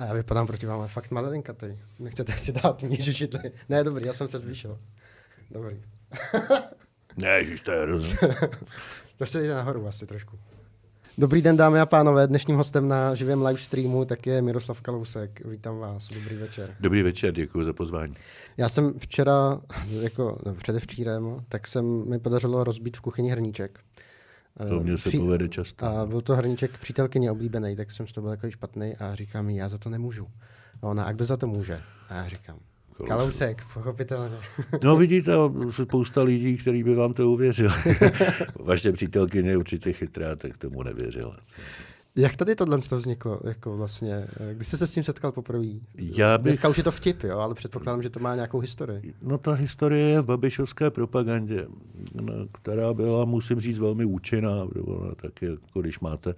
A já vypadám proti vám, ale fakt malinkatý. Nechcete si dát níž židli. Ne, dobrý, já jsem se zvýšil. Dobrý. ne, ježiš, to je hrozný. to se jde nahoru asi trošku. Dobrý den, dámy a pánové. Dnešním hostem na živém live streamu tak je Miroslav Kalousek. Vítám vás. Dobrý večer. Dobrý večer, děkuji za pozvání. Já jsem včera, jako no, předevčírem, tak jsem mi podařilo rozbít v kuchyni hrníček. Eh, to mě se při... povede často. A byl to hrníček přítelkyně oblíbený, tak jsem z toho byl takový špatný a říkám mi, já za to nemůžu. A no, ona, a kdo za to může? A já říkám, Kalousek, Kalousek pochopitelně. no vidíte, spousta lidí, kteří by vám to uvěřili. Vaše přítelkyně je určitě chytrá, tak tomu nevěřila. Jak tady tohle vzniklo, jako vlastně, eh, když jste se s tím setkal poprvé? Já bych... Dneska už je to vtip, jo, ale předpokládám, že to má nějakou historii. No ta historie je v babišovské propagandě, no, která byla, musím říct, velmi účinná, no, Tak jako když máte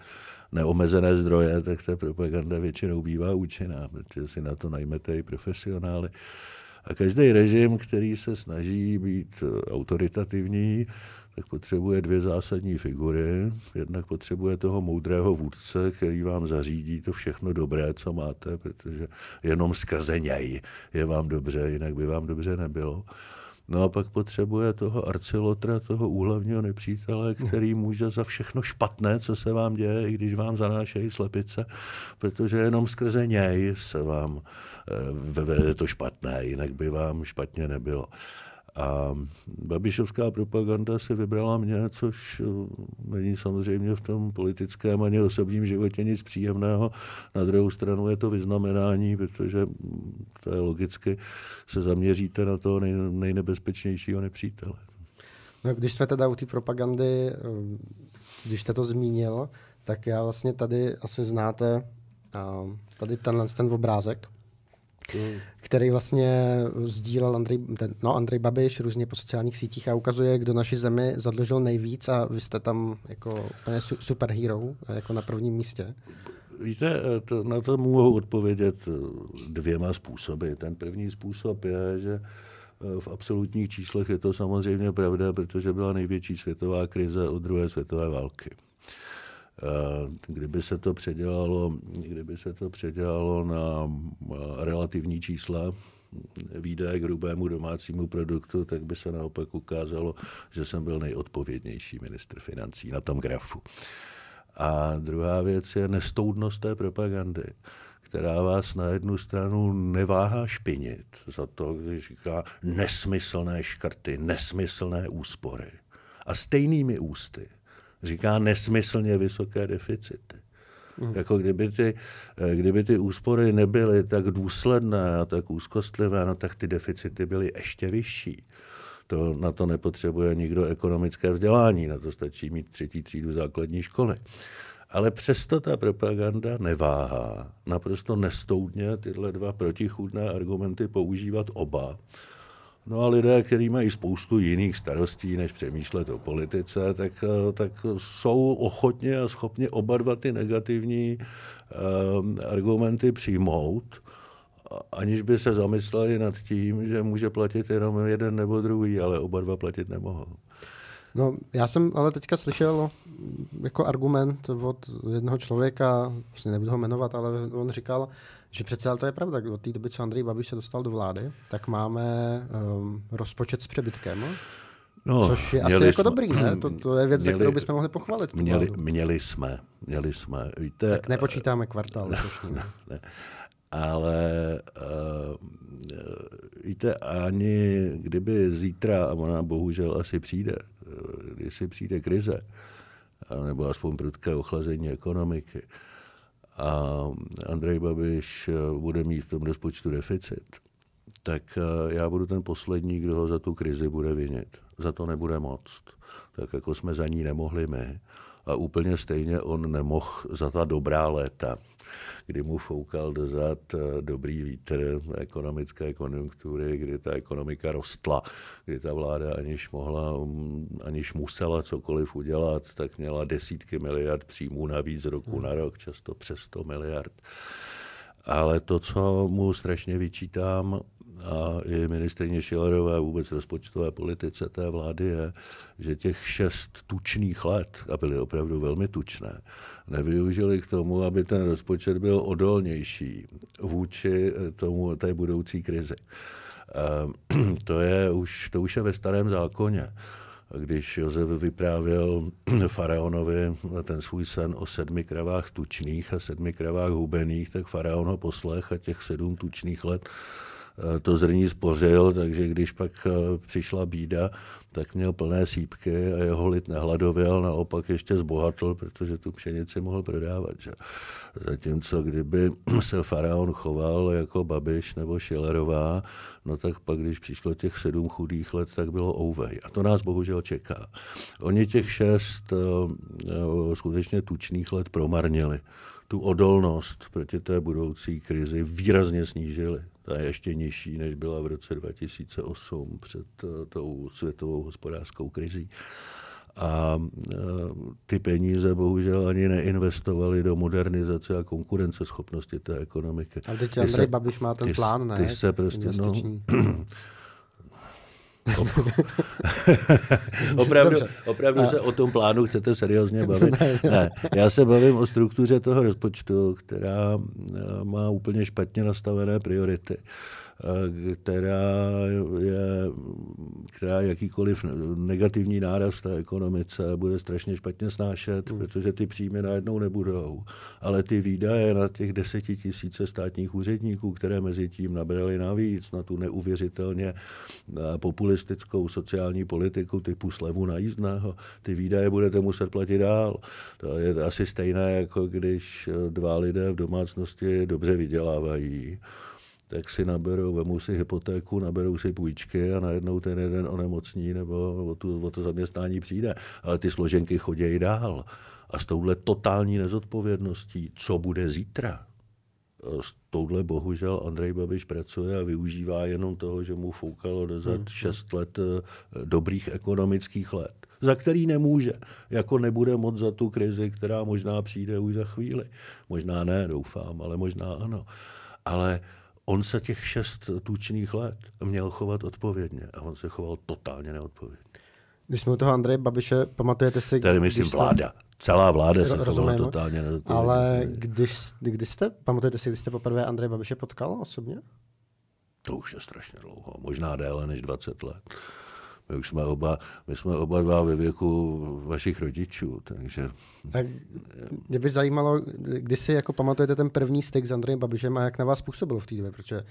neomezené zdroje, tak ta propaganda většinou bývá účinná, protože si na to najmete i profesionály. Uh, a každý režim, který se snaží být eh, autoritativní, tak potřebuje dvě zásadní figury. Jednak potřebuje toho moudrého vůdce, který vám zařídí to všechno dobré, co máte, protože jenom skrze něj je vám dobře, jinak by vám dobře nebylo. No a pak potřebuje toho arcilotra, toho úhlavního nepřítele, který může za všechno špatné, co se vám děje, i když vám zanášejí slepice, protože jenom skrze něj se vám eh, vede to špatné, jinak by vám špatně nebylo. A babišovská propaganda si vybrala mě, což eh, není samozřejmě v tom politickém ani osobním životě nic příjemného. Na druhou stranu je to vyznamenání, protože mm, to je logicky, se zaměříte na toho nej, nejnebezpečnějšího nepřítele. No, když jsme teda u té propagandy, eh, když jste to zmínil, tak já vlastně tady asi znáte eh, tady tenhle ten obrázek. Hmm který vlastně sdílel Andrej, ten, no, Andrej Babiš různě po sociálních sítích a ukazuje, kdo naši zemi zadlužil nejvíc a vy jste tam jako úplně superhero, jako na prvním místě. Víte, to, na to mohu odpovědět eh, dvěma způsoby. Ten první způsob je, že eh, v absolutních číslech je to samozřejmě pravda, protože byla největší světová krize od druhé světové války. Eh, kdyby se to předělalo, kdyby se to předělalo na eh, relativní čísla, výdaje k hrubému domácímu produktu, tak by se naopak ukázalo, že jsem byl nejodpovědnější ministr financí na tom grafu. A druhá věc je nestoudnost té propagandy která vás na jednu stranu neváhá špinit za to, když říká nesmyslné škrty, nesmyslné úspory. A stejnými ústy říká nesmyslně vysoké deficity. Hmm. Jako kdyby ty, eh, kdyby ty úspory nebyly tak důsledné a tak úzkostlivé, no tak ty deficity byly ještě vyšší. To, na to nepotřebuje nikdo ekonomické vzdělání, na to stačí mít třetí třídu základní školy. Ale přesto ta propaganda neváhá. Naprosto nestoudně tyhle dva protichůdné argumenty používat oba. No a lidé, kteří mají spoustu jiných starostí, než přemýšlet o politice, tak, eh, tak jsou ochotně a schopně oba dva ty negativní um, argumenty přijmout, aniž by se zamysleli nad tím, že může platit jenom jeden nebo druhý, ale oba dva platit nemohou. No, já jsem ale teďka slyšel no, jako argument od jednoho člověka, vlastně nebudu ho jmenovat, ale on říkal, že přece ale to je pravda, od té doby, co Andrej Babiš se dostal do vlády, tak máme um, rozpočet s přebytkem. No, což je asi jako jsme, dobrý, ne? To, to je věc, měli, za kterou bychom mohli pochválit. Měli, měli jsme, měli jsme. Víte, tak nepočítáme kvartál. Eh, ne, ne, ne. Ale uh, víte, ani kdyby zítra, a ona bohužel asi přijde, eh, když si přijde krize, nebo aspoň prudké ochlazení ekonomiky, uh, a Andrej Babiš eh, bude mít v tom rozpočtu deficit, tak eh, já budu ten poslední, kdo ho za tu krizi bude vinit. Za to nebude moc, tak jako jsme za ní nemohli my a úplně stejně on nemohl za ta dobrá léta, kdy mu foukal dozad eh, dobrý vítr ekonomické konjunktury, kdy ta ekonomika rostla, kdy ta vláda aniž mohla, mm, aniž musela cokoliv udělat, tak měla desítky miliard příjmů navíc roku hmm. na rok, často přes 100 miliard. Ale to, co mu strašně vyčítám, a i ministrině Šilerové vůbec rozpočtové politice té vlády je, že těch šest tučných let, a byly opravdu velmi tučné, nevyužili k tomu, aby ten rozpočet byl odolnější vůči eh, tomu, té budoucí krizi. Ehm, to, je už, to už je ve starém zákoně když Josef vyprávěl faraonovi ten svůj sen o sedmi kravách tučných a sedmi kravách hubených, tak faraon ho poslech a těch sedm tučných let Eh, to zrní spořil, takže když pak eh, přišla bída, tak měl plné sípky a jeho lid nehladověl, naopak ještě zbohatl, protože tu pšenici mohl prodávat. Že? Zatímco kdyby se faraon choval jako Babiš nebo Šilerová, no tak pak, když přišlo těch sedm chudých let, tak bylo ouvej. A to nás bohužel čeká. Oni těch šest eh, skutečně tučných let promarnili. Tu odolnost proti té budoucí krizi výrazně snížili. Ta je ještě nižší, než byla v roce 2008 před eh, tou světovou hospodářskou krizí. A eh, ty peníze bohužel ani neinvestovaly do modernizace a konkurenceschopnosti té ekonomiky. Ale teď Andrej se, Babiš má ten ty, plán, ne? Ty se prostě, no, opravdu opravdu a... se o tom plánu chcete seriózně bavit? ne, ne. Já se bavím o struktuře toho rozpočtu, která eh, má úplně špatně nastavené priority. Eh, která je, která jakýkoliv negativní náraz v té ekonomice bude strašně špatně snášet, hmm. protože ty příjmy najednou nebudou. Ale ty výdaje na těch tisíce státních úředníků, které mezi tím nabrali navíc na tu neuvěřitelně eh, populistickou sociální politiku typu slevu na jízdného, ty výdaje budete muset platit dál. To je asi stejné, jako když eh, dva lidé v domácnosti dobře vydělávají tak si naberou, vemou si hypotéku, naberou si půjčky a najednou ten jeden onemocní nebo o, tu, o to zaměstnání přijde. Ale ty složenky chodějí dál. A s touhle totální nezodpovědností, co bude zítra, s touhle bohužel Andrej Babiš pracuje a využívá jenom toho, že mu foukalo dozad hmm. 6 let eh, dobrých ekonomických let, za který nemůže, jako nebude moc za tu krizi, která možná přijde už za chvíli. Možná ne, doufám, ale možná ano. Ale uh, on se těch šest tučných let měl chovat odpovědně a on se choval totálně neodpovědně. Když jsme u toho Andreje Babiše, pamatujete si... Tady myslím jste... vláda. Celá vláda se chovala totálně neodpovědně. Ale když, když jste, pamatujete si, když jste poprvé Andreje Babiše potkal osobně? To už je strašně dlouho, možná déle než 20 let. My už jsme oba, my jsme oba dva ve věku vašich rodičů, takže... Tak mě by zajímalo, kdy si jako pamatujete ten první styk s Andrejem Babišem a jak na vás působil v té době, protože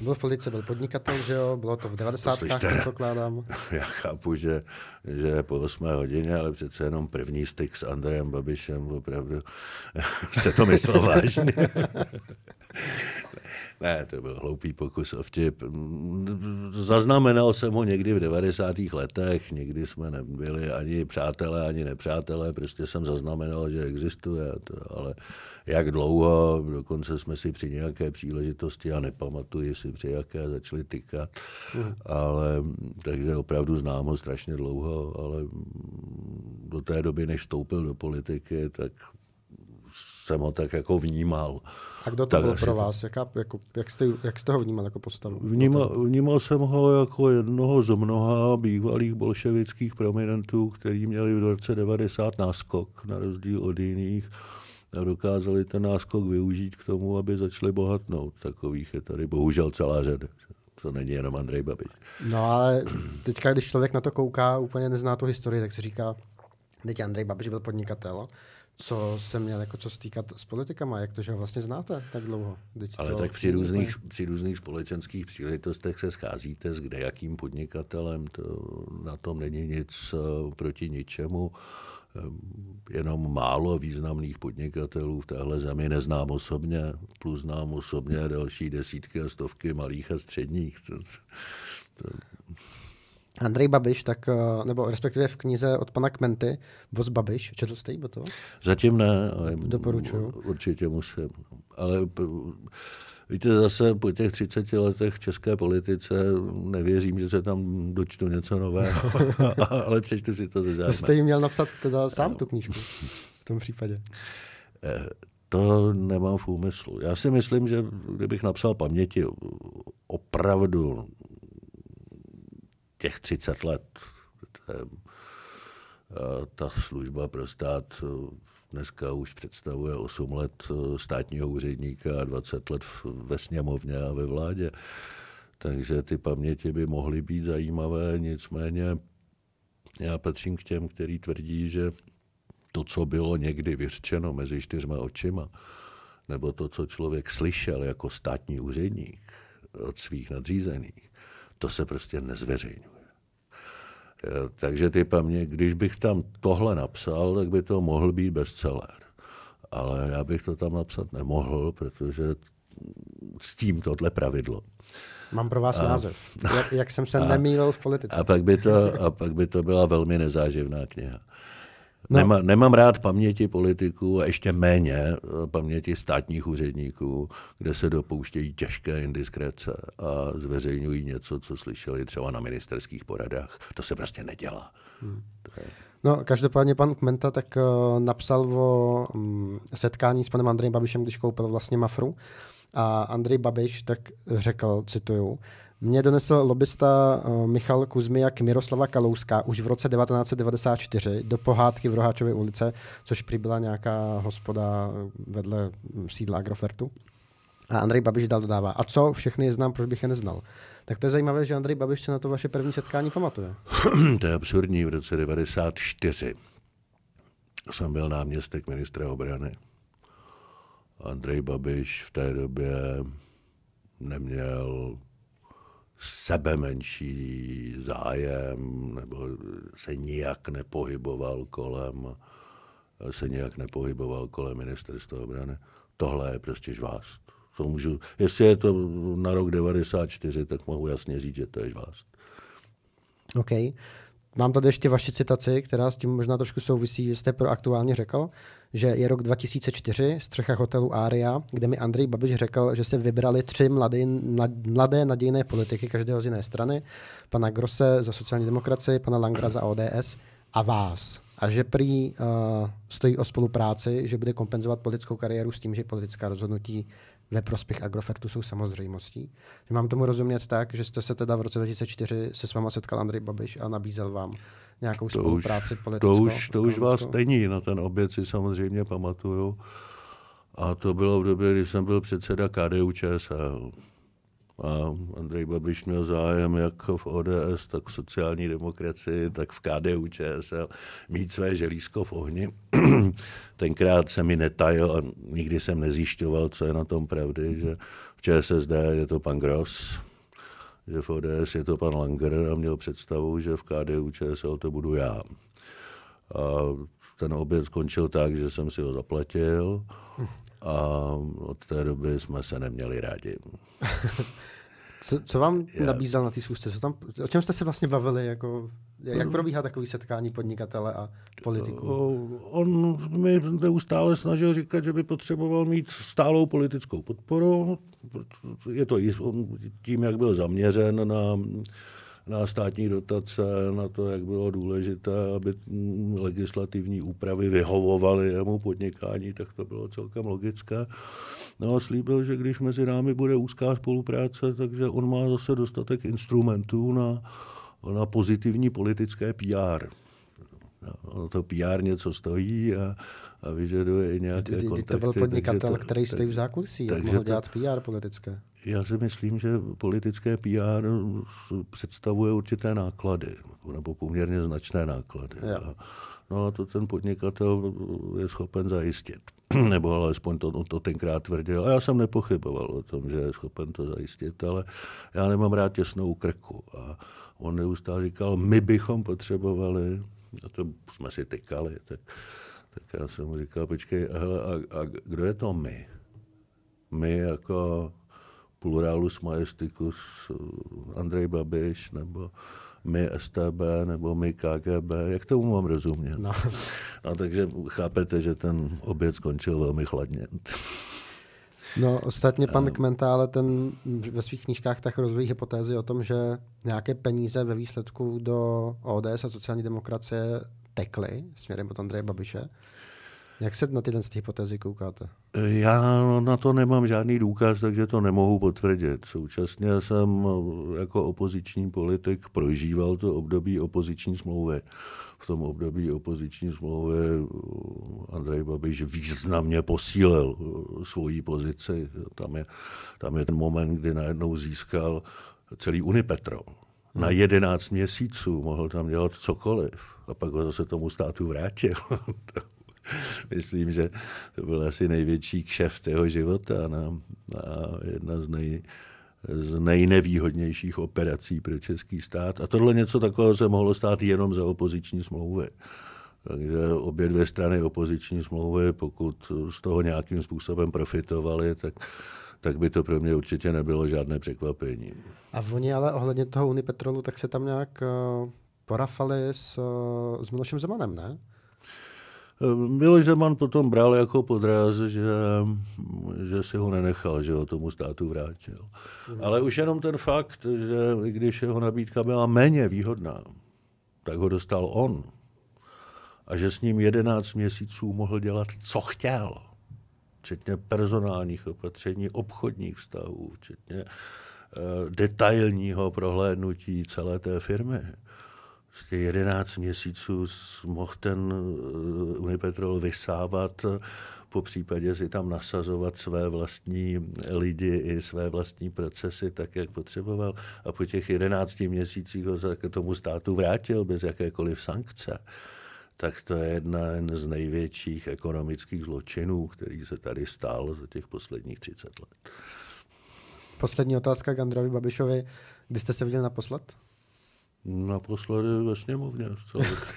byl v politice, byl podnikatel, že jo, bylo to v 90. předpokládám. Já chápu, že, že po 8 hodině, ale přece jenom první styk s Andrejem Babišem, opravdu jste to myslel vážně. Ne, to byl hloupý pokus o vtip. Zaznamenal jsem ho někdy v 90. letech, nikdy jsme nebyli ani přátelé, ani nepřátelé, prostě jsem zaznamenal, že existuje, to, ale jak dlouho, dokonce jsme si při nějaké příležitosti, a nepamatuji si při jaké, začali tykat, mm. ale takže opravdu znám ho strašně dlouho, ale do té doby, než vstoupil do politiky, tak jsem ho tak jako vnímal. A kdo to tak, byl pro vás? Jaká, jako, jak, jste, jak jste ho vnímal jako postavu? Vnímal, vnímal jsem ho jako jednoho z mnoha bývalých bolševických prominentů, kteří měli v roce 90 náskok, na rozdíl od jiných dokázali ten náskok využít k tomu, aby začali bohatnout. Takových je tady bohužel celá řada. To není jenom Andrej Babiš. No ale teďka, když člověk na to kouká, úplně nezná tu historii, tak si říká, teď Andrej Babiš byl podnikatel, co se měl jako co stýkat s politikama, jak to, že ho vlastně znáte tak dlouho. Teď Ale to tak při různých, při různých společenských příležitostech se scházíte s kdejakým podnikatelem, to, na tom není nic eh, proti ničemu. Ehm, jenom málo významných podnikatelů v téhle zemi neznám osobně, plus znám osobně další desítky a stovky malých a středních. To, to, Andrej Babiš, tak, eh, nebo respektive v knize od pana Kmenty, Boz Babiš, četl jste ji to? Zatím ne, ale Doporučuju. určitě musím. Ale eh, víte, zase po těch 30 letech české politice nevěřím, že se tam dočtu něco nového, ale přečtu si to ze zájmem. To jste měl napsat teda sám tu knížku v tom případě. Eh, to nemám v úmyslu. Já si myslím, že kdybych napsal paměti opravdu těch 30 let eh, ta služba pro stát eh, dneska už představuje 8 let eh, státního úředníka a 20 let ve sněmovně a ve vládě. Takže ty paměti by mohly být zajímavé, nicméně já patřím k těm, který tvrdí, že to, co bylo někdy vyřčeno mezi čtyřma očima, nebo to, co člověk slyšel jako státní úředník od svých nadřízených, to se prostě nezveřejňuje. Eh, takže ty paměti, když bych tam tohle napsal, tak by to mohl být bestseller. Ale já bych to tam napsat nemohl, protože s tím tohle pravidlo. Mám pro vás a, název. Jak, jak jsem se a, nemýlil v politice. A pak, by to, a pak by to byla velmi nezáživná kniha. No. Nemá, nemám rád paměti politiků a ještě méně eh, paměti státních úředníků, kde se dopouštějí těžké indiskrece a zveřejňují něco, co slyšeli třeba na ministerských poradách. To se prostě nedělá. Hmm. Je... No, každopádně pan Kmenta tak uh, napsal o um, setkání s panem Andrejem Babišem, když koupil vlastně Mafru. A Andrej Babiš tak řekl, cituju, mě donesl lobista eh, Michal Kuzmiak Miroslava Kalouska už v roce 1994 do pohádky v Roháčově ulice, což přibyla nějaká hospoda eh, vedle hm, sídla Agrofertu. A Andrej Babiš dál dodává. A co? Všechny je znám, proč bych je neznal. Tak to je zajímavé, že Andrej Babiš se na to vaše první setkání pamatuje. to je absurdní. V roce 1994 jsem byl náměstek ministra obrany. Andrej Babiš v té době neměl sebe menší zájem, nebo se nijak nepohyboval kolem, se nijak nepohyboval kolem ministerstva obrany. Tohle je prostě žvást. To můžu, jestli je to na rok 94, tak mohu jasně říct, že to je žvást. OK. Mám tady ještě vaši citaci, která s tím možná trošku souvisí. Jste pro aktuálně řekl, že je rok 2004, střecha hotelu Aria, kde mi Andrej Babiš řekl, že se vybrali tři mladé, mladé nadějné politiky každého z jiné strany. Pana Grosse za sociální demokracii, pana Langra za ODS a vás. A že prý uh, stojí o spolupráci, že bude kompenzovat politickou kariéru s tím, že politická rozhodnutí ve prospěch Agrofertu jsou samozřejmostí. Mám tomu rozumět tak, že jste se teda v roce 2004 se s váma setkal Andrej Babiš a nabízel vám nějakou to spolupráci už, politickou? To už, to už vás není, na ten oběd si samozřejmě pamatuju. A to bylo v době, kdy jsem byl předseda KDU ČSL. A Andrej Babiš měl zájem jak v ODS, tak v sociální demokracii, tak v KDU ČSL mít své želízko v ohni. Tenkrát se mi netajil a nikdy jsem nezjišťoval, co je na tom pravdy, že v ČSSD je to pan Gross, že v ODS je to pan Langer a měl představu, že v KDU ČSL to budu já. A ten oběd skončil tak, že jsem si ho zaplatil a od té doby jsme se neměli rádi. co, co vám je. nabízal na té schůzce? Co tam, o čem jste se vlastně bavili? Jako, jak mm. probíhá takové setkání podnikatele a politiků? On mi neustále snažil říkat, že by potřeboval mít stálou politickou podporu. Je to tím, jak byl zaměřen na na státní dotace, na to, jak bylo důležité, aby legislativní úpravy vyhovovaly jemu podnikání, tak to bylo celkem logické. No a slíbil, že když mezi námi bude úzká spolupráce, takže on má zase dostatek instrumentů na, na pozitivní politické PR. No, ono to PR něco stojí a, a vyžaduje i nějaké ty, kontakty. To byl podnikatel, to, který stojí v zákulisí, jak mohl dělat PR politické? Já si myslím, že politické PR představuje určité náklady, nebo poměrně značné náklady. Ja. No a to ten podnikatel je schopen zajistit. nebo alespoň to, no to tenkrát tvrdil. A já jsem nepochyboval o tom, že je schopen to zajistit, ale já nemám rád těsnou krku. A on neustále říkal, my bychom potřebovali a no to jsme si tykali, tak, tak já jsem mu říkal, počkej, a, hele, a, a kdo je to my? My jako pluralus majesticus Andrej Babiš, nebo my STB, nebo my KGB, jak tomu mám rozumět? No. A takže chápete, že ten oběd skončil velmi chladně. No, ostatně pan Kmentále ten ve svých knížkách tak rozvíjí hypotézy o tom, že nějaké peníze ve výsledku do ODS a sociální demokracie tekly směrem od Andreje Babiše. Jak se na tyhle z hypotézy koukáte? Já na to nemám žádný důkaz, takže to nemohu potvrdit. Současně jsem jako opoziční politik prožíval to období opoziční smlouvy. V tom období opoziční smlouvy Andrej Babiš významně posílil svoji pozici. Tam je, tam je ten moment, kdy najednou získal celý Unipetrol na 11 hmm. měsíců, mohl tam dělat cokoliv a pak ho zase tomu státu vrátil. Myslím, že to byl asi největší kšeft jeho života na, no. jedna z nej, z nejnevýhodnějších operací pro český stát. A tohle něco takového se mohlo stát jenom za opoziční smlouvy. Takže obě dvě strany opoziční smlouvy, pokud z toho nějakým způsobem profitovaly, tak, tak by to pro mě určitě nebylo žádné překvapení. A oni ale ohledně toho Unipetrolu, tak se tam nějak eh, porafali s, eh, s Milošem Zemanem, ne? Eh, Miloš Zeman potom bral jako podraz, že, že si ho nenechal, že ho tomu státu vrátil. Ale už jenom ten fakt, že když jeho nabídka byla méně výhodná, tak ho dostal on. A že s ním 11 měsíců mohl dělat, co chtěl. Včetně personálních opatření, obchodních vztahů, včetně eh, detailního prohlédnutí celé té firmy prostě 11 měsíců mohl ten eh, Unipetrol vysávat, po případě si tam nasazovat své vlastní lidi i své vlastní procesy tak, jak potřeboval. A po těch 11 měsících ho k tomu státu vrátil bez jakékoliv sankce. Tak to je jedna z největších ekonomických zločinů, který se tady stál za těch posledních 30 let. Poslední otázka k Androvi Babišovi. Kdy jste se viděl naposled? Naposledy ve sněmovně.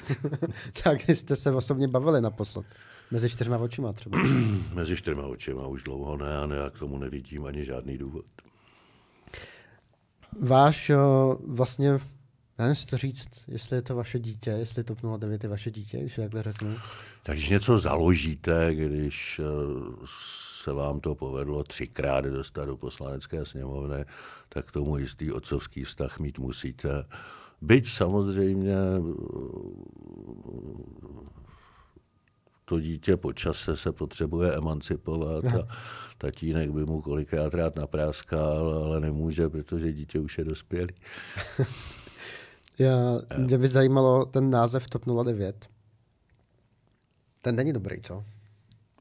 tak jste se osobně bavili naposled. Mezi čtyřma očima třeba. Mezi čtyřma očima už dlouho ne a ne, já k tomu nevidím ani žádný důvod. Váš vlastně, já nevím, to říct, jestli je to vaše dítě, jestli TOP 09 je vaše dítě, když takhle řeknu. Takže když něco založíte, když se vám to povedlo třikrát dostat do poslanecké sněmovny, tak tomu jistý otcovský vztah mít musíte. Byť samozřejmě to dítě po čase se potřebuje emancipovat a tatínek by mu kolikrát rád napráskal, ale nemůže, protože dítě už je dospělý. Já, mě by zajímalo ten název TOP 09. Ten není dobrý, co?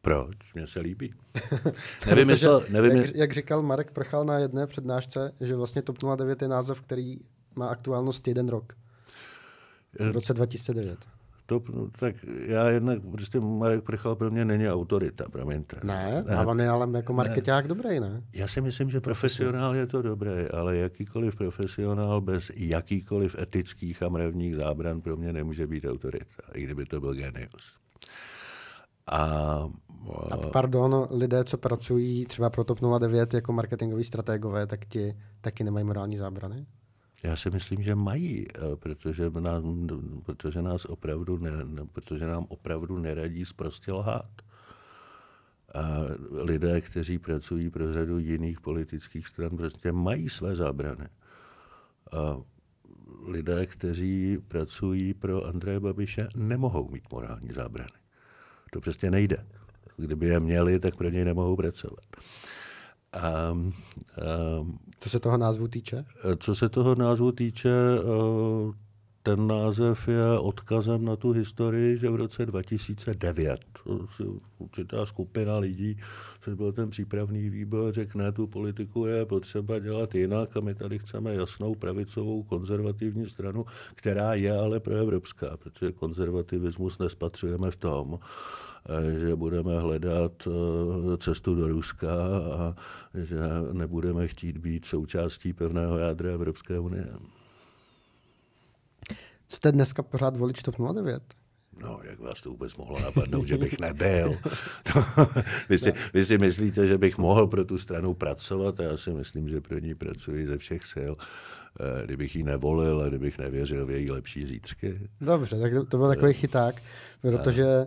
Proč? Mně se líbí. nevím, Protože, nevím, jak, jak říkal Marek Prchal na jedné přednášce, že vlastně TOP 09 je název, který má aktuálnost jeden rok. V roce 2009. To, no, tak já jednak, prostě Marek Prchal pro mě není autorita, promiňte. Ne, ne. a on je ale jako marketák dobrý, ne? Já si myslím, že profesionál je to dobrý, ale jakýkoliv profesionál bez jakýkoliv etických a mravních zábran pro mě nemůže být autorita, i kdyby to byl genius. A, a pardon, lidé, co pracují třeba pro TOP 09 jako marketingoví strategové, tak ti taky nemají morální zábrany? Já si myslím, že mají, eh, protože, nás, protože, nás opravdu ne, protože nám opravdu neradí zprostě lhát. A lidé, kteří pracují pro řadu jiných politických stran, prostě mají své zábrany. A lidé, kteří pracují pro Andreje Babiše, nemohou mít morální zábrany. To prostě nejde. Kdyby je měli, tak pro něj nemohou pracovat. A, a co se toho názvu týče? Co se toho názvu týče, eh, ten název je odkazem na tu historii, že v roce 2009 určitá skupina lidí, což byl ten přípravný výbor, řekne, tu politiku je potřeba dělat jinak a my tady chceme jasnou pravicovou konzervativní stranu, která je ale proevropská, protože konzervativismus nespatřujeme v tom, že budeme hledat eh, cestu do Ruska a že nebudeme chtít být součástí pevného jádra Evropské unie. Jste dneska pořád volič TOP 09? No, jak vás to vůbec mohlo napadnout, že bych nebyl. To, vy, si, vy si myslíte, že bych mohl pro tu stranu pracovat a já si myslím, že pro ní pracuji ze všech sil. Eh, kdybych ji nevolil a kdybych nevěřil v její lepší zítřky. Dobře, tak to byl takový eh, chyták, protože eh.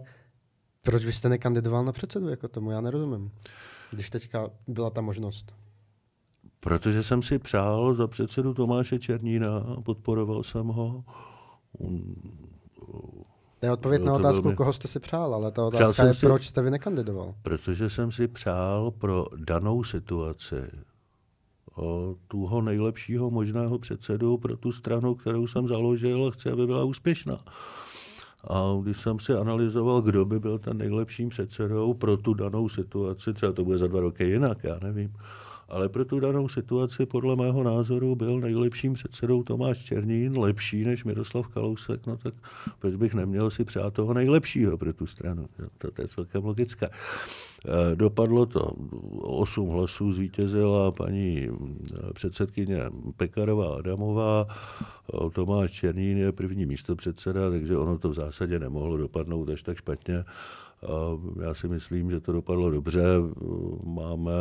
proč byste nekandidoval na předsedu jako tomu? Já nerozumím, když teďka byla ta možnost. Protože jsem si přál za předsedu Tomáše Černína, podporoval jsem ho. To je odpověď na otázku, velmi... koho jste si přál, ale ta otázka je, si, proč jste vy nekandidoval. Protože jsem si přál pro danou situaci o tuho nejlepšího možného předsedu pro tu stranu, kterou jsem založil a chci, aby byla úspěšná. A když jsem si analyzoval, kdo by byl ten nejlepším předsedou pro tu danou situaci, třeba to bude za dva roky jinak, já nevím, ale pro tu danou situaci podle mého názoru byl nejlepším předsedou Tomáš Černín, lepší než Miroslav Kalousek, no tak proč bych neměl si přát toho nejlepšího pro tu stranu. To, to je celkem logické. E, dopadlo to. Osm hlasů zvítězila paní e, předsedkyně Pekarová Adamová. E, Tomáš Černín je první místo předseda, takže ono to v zásadě nemohlo dopadnout až tak špatně. Eh, já si myslím, že to dopadlo dobře. Eh, máme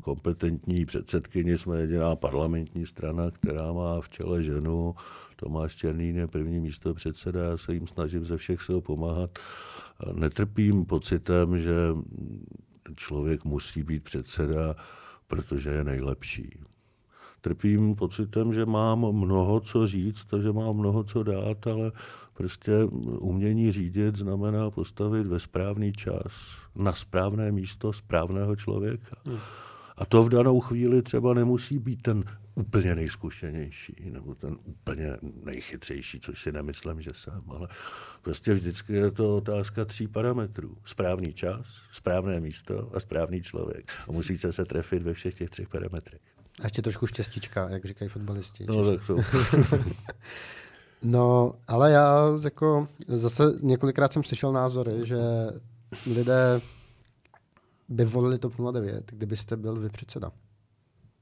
kompetentní předsedkyni, jsme jediná parlamentní strana, která má v čele ženu. Tomáš Černý je první místo předseda, já se jim snažím ze všech sil pomáhat. Eh, netrpím pocitem, že člověk musí být předseda, protože je nejlepší trpím pocitem, že mám mnoho co říct, že mám mnoho co dát, ale prostě umění řídit znamená postavit ve správný čas, na správné místo správného člověka. Hmm. A to v danou chvíli třeba nemusí být ten úplně nejzkušenější nebo ten úplně nejchytřejší, což si nemyslím, že jsem, ale prostě vždycky je to otázka tří parametrů. Správný čas, správné místo a správný člověk. A musíte se trefit ve všech těch třech parametrech. A ještě trošku štěstíčka, jak říkají fotbalisti. No, tak to. no, ale já jako zase několikrát jsem slyšel názory, že lidé by volili to 09, kdybyste byl vy předseda.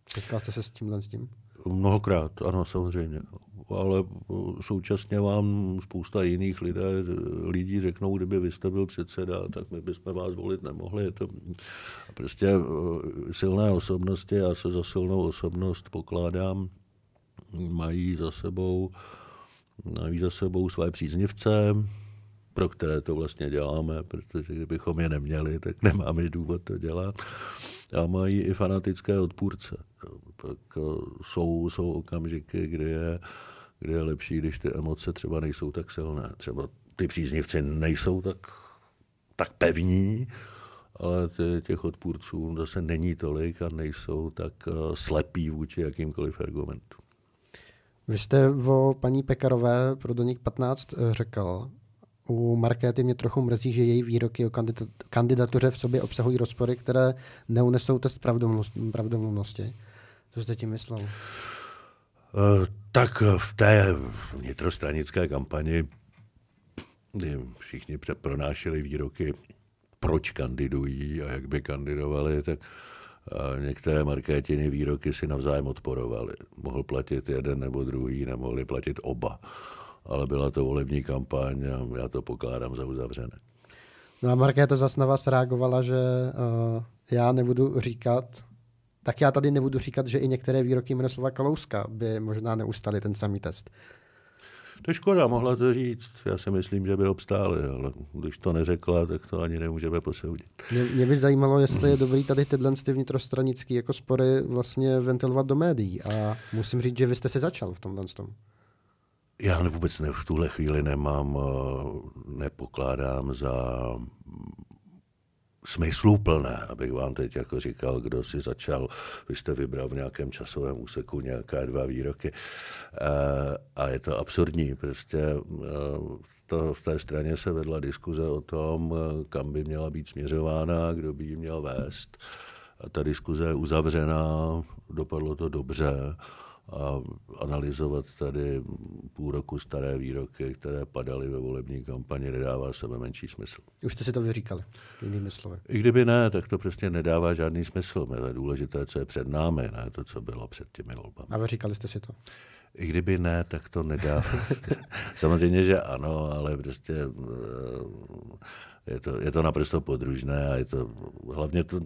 Setkal jste se s tímhle s tím? Mnohokrát, ano, samozřejmě. Ale současně vám spousta jiných lidé, lidí řeknou, kdyby vy jste byl předseda, tak my bychom vás volit nemohli. Je to prostě eh, silné osobnosti, já se za silnou osobnost pokládám, mají za sebou, mají za sebou své příznivce, pro které to vlastně děláme, protože kdybychom je neměli, tak nemáme důvod to dělat. A mají i fanatické odpůrce. Tak eh, jsou, jsou okamžiky, kdy je, kdy je lepší, když ty emoce třeba nejsou tak silné. Třeba ty příznivci nejsou tak, tak pevní, ale ty těch odpůrců zase není tolik a nejsou tak eh, slepí vůči jakýmkoliv argumentům. Vy jste o paní Pekarové pro Doník 15 eh, řekl, u Markéty mě trochu mrzí, že její výroky o kandidatuře v sobě obsahují rozpory, které neunesou test pravdomluvnosti. Co jste tím myslel? Eh, tak v té vnitrostranické kampani všichni pronášeli výroky, proč kandidují a jak by kandidovali, tak eh, některé markétiny výroky si navzájem odporovaly. Mohl platit jeden nebo druhý, nemohli platit oba. Uh, ale byla to volební kampaň a já to pokládám za uzavřené. No a Markéta zase na vás reagovala, že uh, já nebudu říkat, tak já tady nebudu říkat, že i některé výroky Miroslava Kalouska by možná neustaly ten samý test. To je škoda, mohla to říct. Já si myslím, že by obstály, ale když to neřekla, tak to ani nemůžeme posoudit. Mě, mě by zajímalo, jestli je dobrý tady tyhle vnitrostranické jako spory vlastně ventilovat do médií. A musím říct, že vy jste se začal v tomhle tom já vůbec ne, v tuhle chvíli nemám, eh, nepokládám za smysluplné, abych vám teď jako říkal, kdo si začal, vy jste vybral v nějakém časovém úseku nějaká dva výroky. E, a je to absurdní. Prostě eh, to, v té straně se vedla diskuze o tom, kam by měla být směřována, kdo by ji měl vést. A ta diskuze je uzavřená, dopadlo to dobře a analyzovat tady půl roku staré výroky, které padaly ve volební kampani, nedává sebe menší smysl. Už jste si to vyříkali, jinými slovy. I kdyby ne, tak to prostě nedává žádný smysl. Je důležité, co je před námi, ne to, co bylo před těmi volbami. A vyříkali jste si to? I kdyby ne, tak to nedá. Samozřejmě, že ano, ale prostě eh, je to, je to naprosto podružné a je to, hlavně to,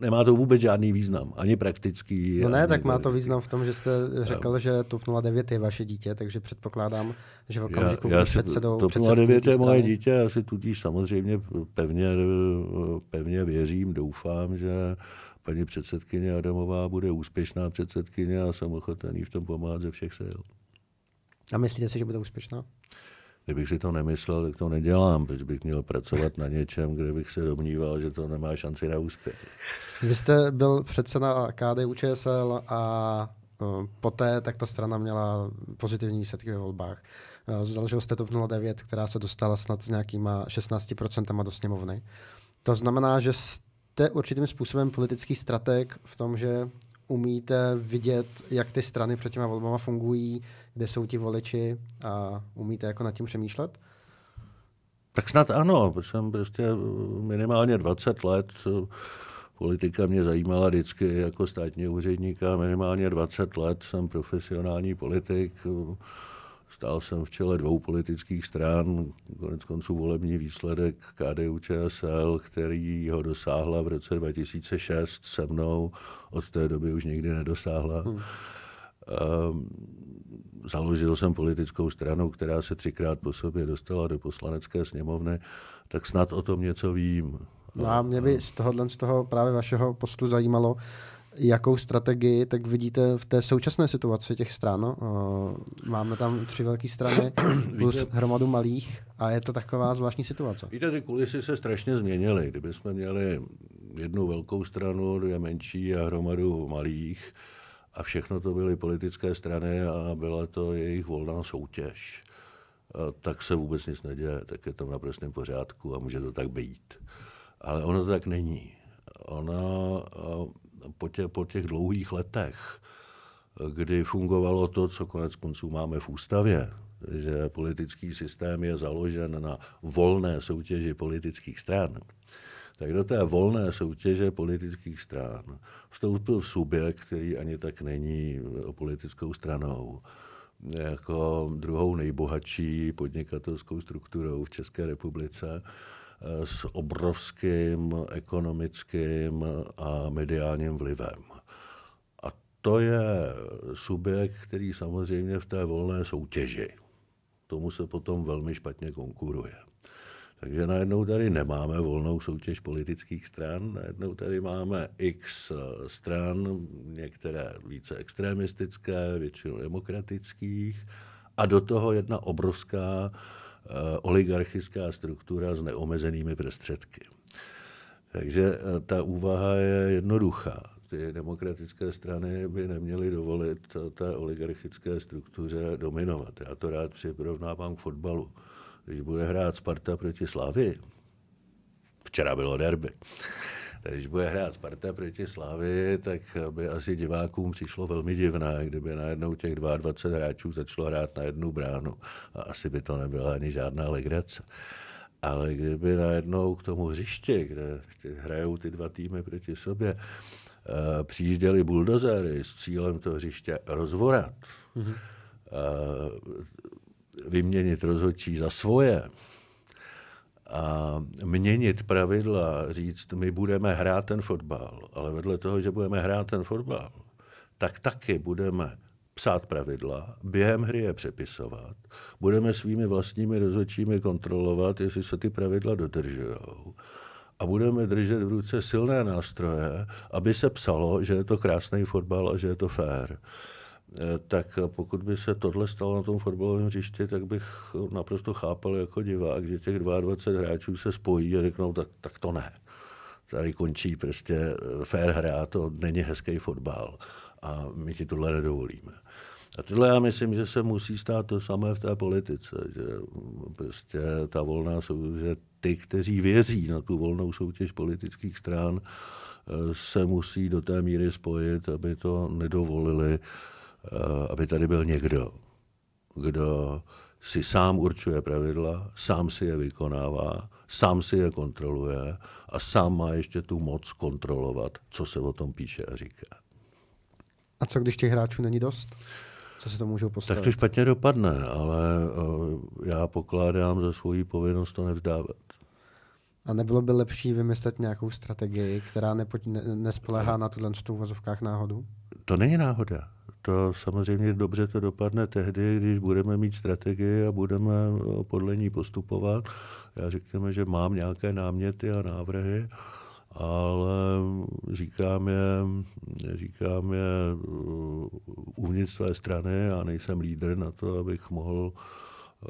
nemá to vůbec žádný význam, ani praktický. No ne, ani tak má to význam v tom, že jste řekl, no. že TOP 09 je vaše dítě, takže předpokládám, že v okamžiku, já, já si, předsedou, TOP 09 je moje dítě, já si tudíž samozřejmě pevně, pevně věřím, doufám, že paní předsedkyně Adamová bude úspěšná předsedkyně a jsem ochotný v tom pomáhat ze všech sil. A myslíte si, že bude úspěšná? Kdybych si to nemyslel, tak to nedělám, protože bych měl pracovat na něčem, kde bych se domníval, že to nemá šanci na úspěch. Vy jste byl předseda KDU ČSL a eh, poté tak ta strana měla pozitivní výsledky ve volbách. Eh, založil jste TOP 09, která se dostala snad s nějakýma 16% do sněmovny. To znamená, že jste určitým způsobem politický strateg v tom, že umíte vidět, jak ty strany před těma volbama fungují, kde jsou ti voliči a umíte jako nad tím přemýšlet? Tak snad ano, protože jsem prostě minimálně 20 let politika mě zajímala vždycky jako státního úředníka, minimálně 20 let jsem profesionální politik, Stál jsem v čele dvou politických stran, konec konců volební výsledek KDU ČSL, který ho dosáhla v roce 2006 se mnou, od té doby už nikdy nedosáhla. Hmm. Ehm, založil jsem politickou stranu, která se třikrát po sobě dostala do poslanecké sněmovny, tak snad o tom něco vím. No a mě by z, tohohle, z toho právě vašeho postu zajímalo, jakou strategii, tak vidíte v té současné situaci těch stran. No. Máme tam tři velké strany plus Víte, hromadu malých a je to taková zvláštní situace. Víte, ty kulisy se strašně změnily. Kdybychom měli jednu velkou stranu, dvě menší a hromadu malých a všechno to byly politické strany a byla to jejich volná soutěž, tak se vůbec nic neděje, tak je to v naprostém pořádku a může to tak být. Ale ono to tak není. Ona po, tě, po těch dlouhých letech, kdy fungovalo to, co konec konců máme v ústavě, že politický systém je založen na volné soutěži politických stran, tak do té volné soutěže politických stran vstoupil subjekt, který ani tak není eh, politickou stranou, jako druhou nejbohatší podnikatelskou strukturou v České republice Eh, s obrovským ekonomickým a mediálním vlivem. A to je subjekt, který samozřejmě v té volné soutěži. Tomu se potom velmi špatně konkuruje. Takže najednou tady nemáme volnou soutěž politických stran, najednou tady máme x stran, některé více extremistické, většinou demokratických, a do toho jedna obrovská Eh, oligarchická struktura s neomezenými prostředky. Takže eh, ta úvaha je jednoduchá. Ty demokratické strany by neměly dovolit té oligarchické struktuře dominovat. Já to rád přirovnávám k fotbalu. Když bude hrát Sparta proti Slavii, včera bylo derby, když bude hrát Sparta proti Slávy, tak by asi divákům přišlo velmi divné, kdyby najednou těch 22 hráčů začalo hrát na jednu bránu. A asi by to nebyla ani žádná legrace. Ale kdyby najednou k tomu hřišti, kde hrajou ty dva týmy proti sobě, eh, přijížděli buldozery s cílem to hřiště rozvorat, mm-hmm. vyměnit rozhodčí za svoje, a měnit pravidla, říct, my budeme hrát ten fotbal, ale vedle toho, že budeme hrát ten fotbal, tak taky budeme psát pravidla, během hry je přepisovat, budeme svými vlastními rozhodčími kontrolovat, jestli se ty pravidla dodržujou, a budeme držet v ruce silné nástroje, aby se psalo, že je to krásný fotbal a že je to fér. Eh, tak pokud by se tohle stalo na tom fotbalovém hřišti, tak bych naprosto chápal jako divák, že těch 22 hráčů se spojí a řeknou, tak, tak to ne. Tady končí prostě eh, fair hra, to není hezký fotbal a my ti tohle nedovolíme. A tohle já myslím, že se musí stát to samé v té politice, že mm, prostě ta volná soutěž, že ty, kteří věří na tu volnou soutěž politických stran, eh, se musí do té míry spojit, aby to nedovolili Eh, aby tady byl někdo, kdo si sám určuje pravidla, sám si je vykonává, sám si je kontroluje a sám má ještě tu moc kontrolovat, co se o tom píše a říká. A co když těch hráčů není dost? Co se to můžou postavit? Tak to špatně dopadne, ale eh, já pokládám za svoji povinnost to nevzdávat. A nebylo by lepší vymyslet nějakou strategii, která nespolehá na tuto v vozovkách náhodu? to není náhoda. To samozřejmě dobře to dopadne tehdy, když budeme mít strategii a budeme eh, podle ní postupovat. Já řekněme, že mám nějaké náměty a návrhy, ale říkám je, říkám je eh, uvnitř své strany a nejsem lídr na to, abych mohl eh,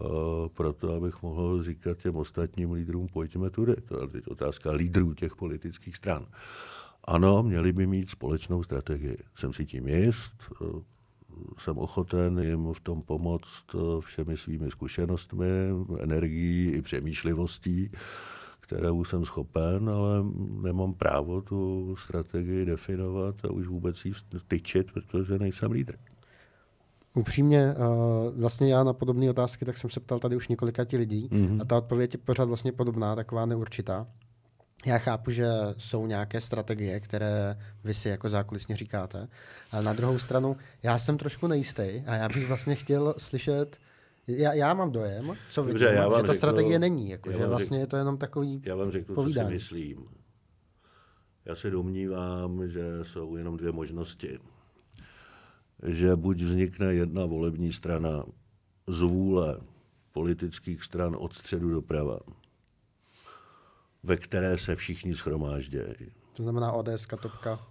proto, abych mohl říkat těm ostatním lídrům, pojďme tudy. To je otázka lídrů těch politických stran. Uh, ano, měli by mít společnou strategii. Jsem si tím jist, jsem ochoten jim v tom pomoct všemi svými zkušenostmi, energií i přemýšlivostí, kterou jsem schopen, ale nemám právo tu strategii definovat a už vůbec ji tyčit, protože nejsem lídr. Upřímně, eh, vlastně já na podobné otázky, tak jsem se ptal tady už několika ti lidí mm-hmm. a ta odpověď je pořád vlastně podobná, taková neurčitá já chápu, že jsou nějaké strategie, které vy si jako zákulisně říkáte, ale na druhou stranu, já jsem trošku nejistý a já bych vlastně chtěl slyšet, já, já mám dojem, co vidím, Dobře, já vám že ta řeknu, strategie není, jako, že vlastně řek, je to jenom takový Já vám řeknu, povídání. co si myslím. Já se domnívám, že jsou jenom dvě možnosti. Že buď vznikne jedna volební strana z vůle politických stran od středu doprava, ve které se všichni schromáždějí. To znamená ODS, Katopka,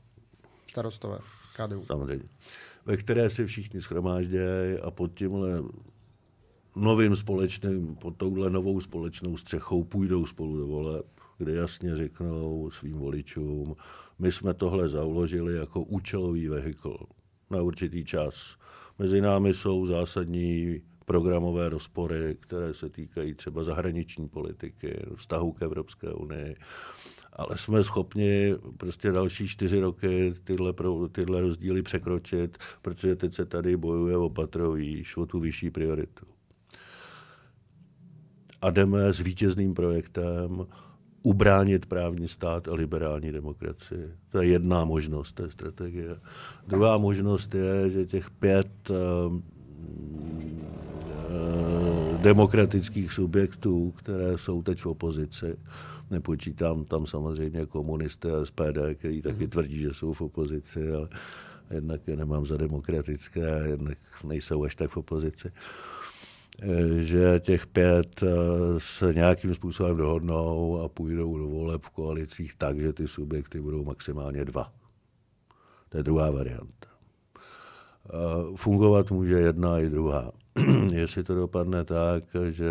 starostové, KDU. Samozřejmě. Ve které se všichni schromáždějí a pod tímhle novým společným, pod touhle novou společnou střechou půjdou spolu do voleb, kde jasně řeknou svým voličům, my jsme tohle zauložili jako účelový vehikl na určitý čas. Mezi námi jsou zásadní programové rozpory, které se týkají třeba zahraniční politiky, vztahu k Evropské unii, ale jsme schopni prostě další čtyři roky tyhle, pro, tyhle rozdíly překročit, protože teď se tady bojuje patrový, o tu vyšší prioritu. A jdeme s vítězným projektem ubránit právní stát a liberální demokracii. To je jedna možnost té strategie. Druhá možnost je, že těch pět um, demokratických subjektů, které jsou teď v opozici. Nepočítám tam samozřejmě komunisty a SPD, kteří taky mhm. tvrdí, že jsou v opozici, ale jednak je nemám za demokratické a jednak nejsou až tak v opozici e, že těch pět se nějakým způsobem dohodnou a půjdou do voleb v koalicích tak, že ty subjekty budou maximálně dva. To je druhá varianta. E, fungovat může jedna i druhá. jestli to dopadne tak, že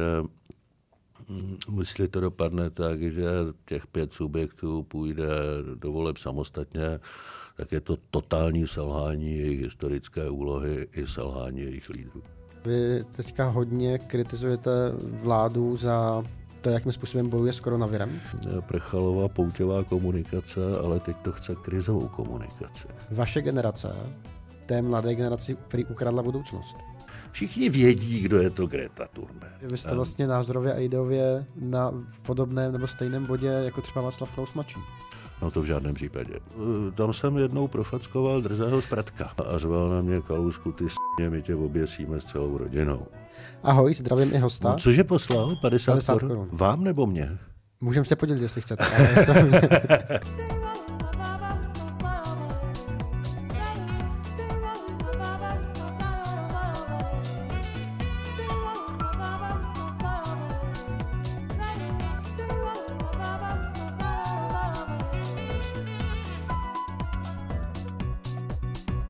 mm, Jestli to dopadne tak, že těch pět subjektů půjde do voleb samostatně, tak je to totální selhání jejich historické úlohy i selhání jejich lídrů. Vy teďka hodně kritizujete vládu za to, jakým způsobem bojuje s koronavirem? Prechalová poutěvá komunikace, ale teď to chce krizovou komunikaci. Vaše generace té mladé generaci který ukradla budoucnost všichni vědí, kdo je to Greta Thunberg. Vy jste vlastně názorově a ideově na podobném nebo stejném bodě jako třeba Václav Klaus Mačí. No to v žádném případě. Eh, tam jsem jednou profackoval drzého zpratka a řval na mě kalusku, ty s***ně, my tě oběsíme s celou rodinou. Ahoj, zdravím i hosta. No, cože poslal? 50, 50 korun. Vám nebo mě? Můžeme se podělit, jestli chcete.